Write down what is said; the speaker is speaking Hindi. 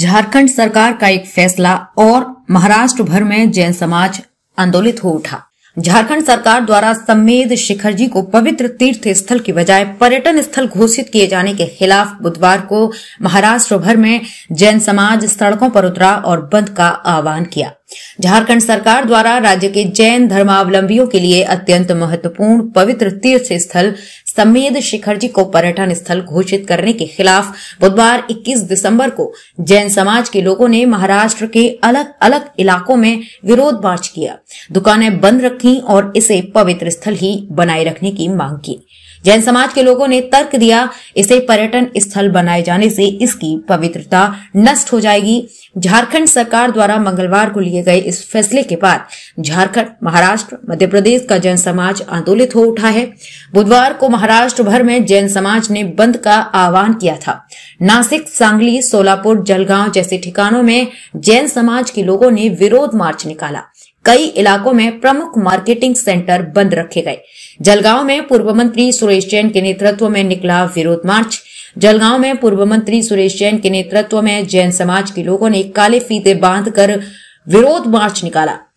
झारखंड सरकार का एक फैसला और महाराष्ट्र भर में जैन समाज आंदोलित हो उठा झारखंड सरकार द्वारा सम्मेद शिखर जी को पवित्र तीर्थ स्थल की बजाय पर्यटन स्थल घोषित किए जाने के खिलाफ बुधवार को महाराष्ट्र भर में जैन समाज सड़कों पर उतरा और बंद का आह्वान किया झारखंड सरकार द्वारा राज्य के जैन धर्मावलंबियों के लिए अत्यंत महत्वपूर्ण पवित्र तीर्थ स्थल समेद शिखर जी को पर्यटन स्थल घोषित करने के खिलाफ बुधवार 21 दिसंबर को जैन समाज के लोगों ने महाराष्ट्र के अलग अलग इलाकों में विरोध मार्च किया दुकानें बंद रखी और इसे पवित्र स्थल ही बनाए रखने की मांग की जैन समाज के लोगों ने तर्क दिया इसे पर्यटन स्थल बनाए जाने से इसकी पवित्रता नष्ट हो जाएगी झारखंड सरकार द्वारा मंगलवार को लिए गए इस फैसले के बाद झारखंड महाराष्ट्र मध्य प्रदेश का जैन समाज आंदोलित हो उठा है बुधवार को महाराष्ट्र भर में जैन समाज ने बंद का आह्वान किया था नासिक सांगली सोलापुर जलगांव जैसे ठिकानों में जैन समाज के लोगों ने विरोध मार्च निकाला कई इलाकों में प्रमुख मार्केटिंग सेंटर बंद रखे गए जलगांव में पूर्व मंत्री सुरेश जैन के नेतृत्व में निकला विरोध मार्च जलगांव में पूर्व मंत्री सुरेश जैन के नेतृत्व में जैन समाज के लोगों ने काले फीते बांधकर विरोध मार्च निकाला